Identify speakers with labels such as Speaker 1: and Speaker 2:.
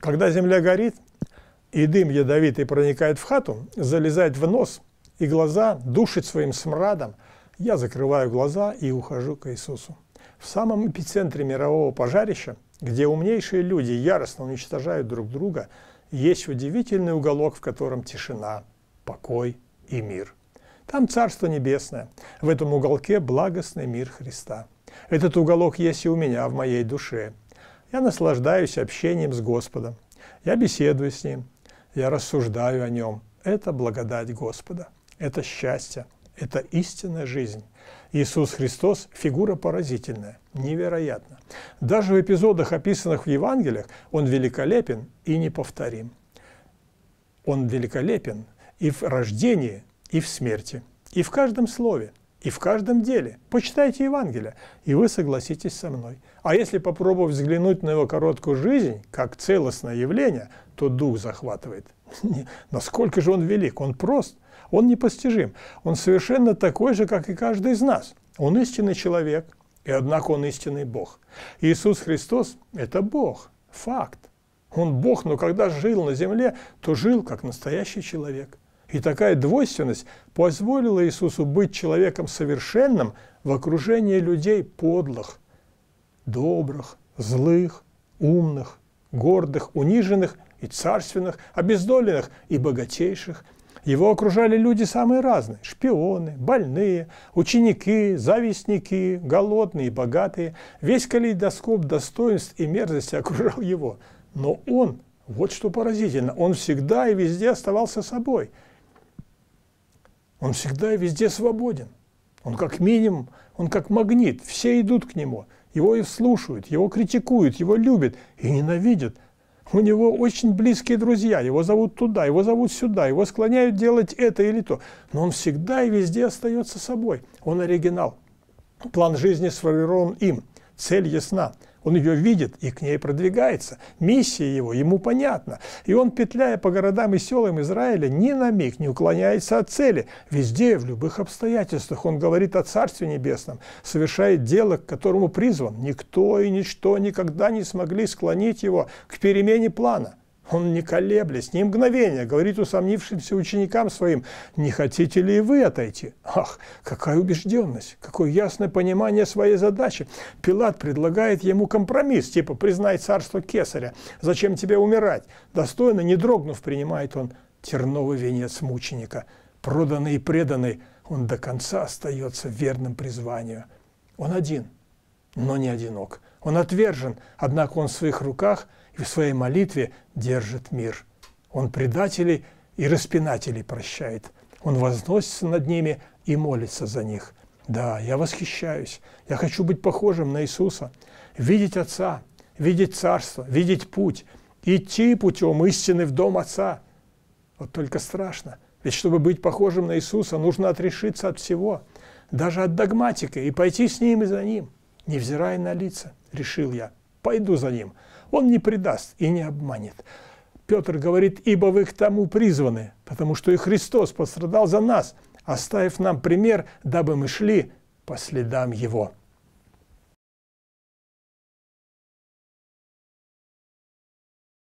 Speaker 1: Когда земля горит, и дым ядовитый проникает в хату, залезает в нос и глаза, душит своим смрадом, я закрываю глаза и ухожу к Иисусу. В самом эпицентре мирового пожарища, где умнейшие люди яростно уничтожают друг друга, есть удивительный уголок, в котором тишина, покой и мир. Там Царство Небесное, в этом уголке благостный мир Христа. Этот уголок есть и у меня в моей душе – я наслаждаюсь общением с Господом. Я беседую с Ним. Я рассуждаю о Нем. Это благодать Господа. Это счастье. Это истинная жизнь. Иисус Христос – фигура поразительная, невероятна. Даже в эпизодах, описанных в Евангелиях, Он великолепен и неповторим. Он великолепен и в рождении, и в смерти, и в каждом слове – и в каждом деле. Почитайте Евангелие, и вы согласитесь со мной. А если попробовать взглянуть на его короткую жизнь, как целостное явление, то дух захватывает. Насколько же он велик, он прост, он непостижим. Он совершенно такой же, как и каждый из нас. Он истинный человек, и однако он истинный Бог. Иисус Христос – это Бог, факт. Он Бог, но когда жил на земле, то жил как настоящий человек – и такая двойственность позволила Иисусу быть человеком совершенным в окружении людей подлых, добрых, злых, умных, гордых, униженных и царственных, обездоленных и богатейших. Его окружали люди самые разные – шпионы, больные, ученики, завистники, голодные богатые. Весь калейдоскоп достоинств и мерзости окружал его. Но он, вот что поразительно, он всегда и везде оставался собой – он всегда и везде свободен. Он как минимум, он как магнит, все идут к нему, его и слушают, его критикуют, его любят и ненавидят. У него очень близкие друзья, его зовут туда, его зовут сюда, его склоняют делать это или то. Но он всегда и везде остается собой. Он оригинал. План жизни сформирован им, цель ясна – он ее видит и к ней продвигается. Миссия его ему понятна. И он, петляя по городам и селам Израиля, ни на миг не уклоняется от цели. Везде, в любых обстоятельствах он говорит о Царстве Небесном, совершает дело, к которому призван. Никто и ничто никогда не смогли склонить его к перемене плана. Он не колеблясь, ни мгновения, говорит усомнившимся ученикам своим, не хотите ли вы отойти? Ах, какая убежденность, какое ясное понимание своей задачи. Пилат предлагает ему компромисс, типа «признай царство кесаря, зачем тебе умирать?» Достойно, не дрогнув, принимает он терновый венец мученика. Проданный и преданный, он до конца остается верным призванию. Он один – но не одинок. Он отвержен, однако он в своих руках и в своей молитве держит мир. Он предателей и распинателей прощает. Он возносится над ними и молится за них. Да, я восхищаюсь. Я хочу быть похожим на Иисуса. Видеть Отца, видеть Царство, видеть путь. Идти путем истины в дом Отца. Вот только страшно. Ведь чтобы быть похожим на Иисуса, нужно отрешиться от всего. Даже от догматики и пойти с ним и за ним – невзирая на лица, решил я, пойду за ним. Он не предаст и не обманет. Петр говорит, ибо вы к тому призваны, потому что и Христос пострадал за нас, оставив нам пример, дабы мы шли по следам Его.